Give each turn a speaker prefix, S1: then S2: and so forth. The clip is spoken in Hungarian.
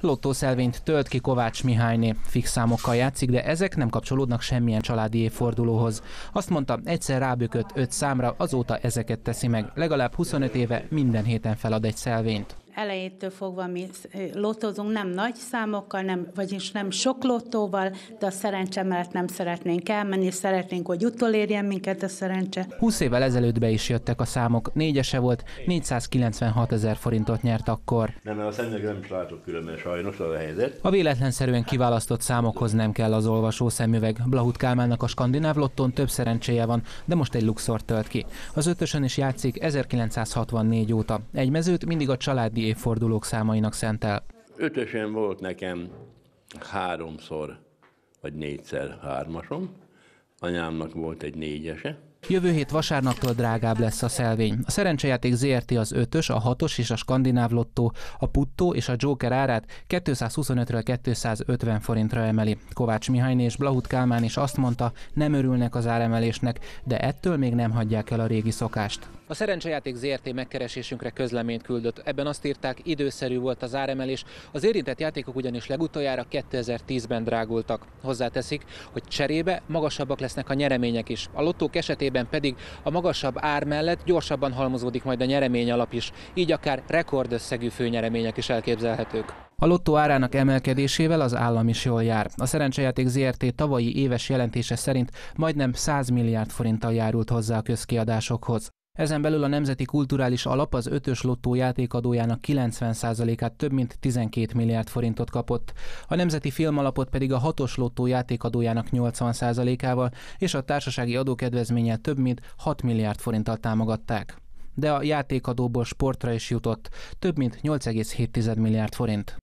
S1: Lottószelvényt tölt ki Kovács Mihályné. Fix számokkal játszik, de ezek nem kapcsolódnak semmilyen családi évfordulóhoz. Azt mondta, egyszer rábökött öt számra, azóta ezeket teszi meg. Legalább 25 éve minden héten felad egy szelvényt elejétől fogva mi lotozunk, nem nagy számokkal, nem, vagyis nem sok lottóval, de a szerencse mellett nem szeretnénk elmenni, szeretnénk, hogy utolérjen minket a szerencse. 20 évvel ezelőtt be is jöttek a számok, négyese volt, 496 ezer forintot nyert akkor. Nem, mert a szemnek nem is látok különben sajnos az a helyzet. A véletlenszerűen kiválasztott számokhoz nem kell az olvasó szemüveg. Blahut Kálmának a skandináv lotton több szerencséje van, de most egy luxor tölt ki. Az ötösön is játszik 1964 óta. Egy mezőt mindig a családi évfordulók számainak szentel. Ötösen volt nekem háromszor, vagy négyszer hármasom. Anyámnak volt egy négyese, Jövő hét vasárnaptól drágább lesz a szelvény. A szerencsejáték ZRT az 5-ös, a 6-os és a skandináv lottó, a puttó és a joker árát 225-ről 250 forintra emeli. Kovács Mihály és Blahut Kálmán is azt mondta, nem örülnek az áremelésnek, de ettől még nem hagyják el a régi szokást. A szerencsejáték ZRT megkeresésünkre közleményt küldött. Ebben azt írták, időszerű volt az áremelés. Az érintett játékok ugyanis legutoljára 2010-ben drágultak. Hozzáteszik, hogy cserébe magasabbak lesznek a nyeremények is. A lottók esetében esetében pedig a magasabb ár mellett gyorsabban halmozódik majd a nyeremény alap is, így akár rekordösszegű főnyeremények is elképzelhetők. A lottó árának emelkedésével az állam is jól jár. A Szerencsejáték ZRT tavalyi éves jelentése szerint majdnem 100 milliárd forinttal járult hozzá a közkiadásokhoz. Ezen belül a Nemzeti Kulturális Alap az ötös lottó játékadójának 90%-át több mint 12 milliárd forintot kapott, a Nemzeti Filmalapot pedig a hatos lottó játékadójának 80%-ával és a társasági adókedvezménnyel több mint 6 milliárd forinttal támogatták. De a játékadóból sportra is jutott, több mint 8,7 milliárd forint.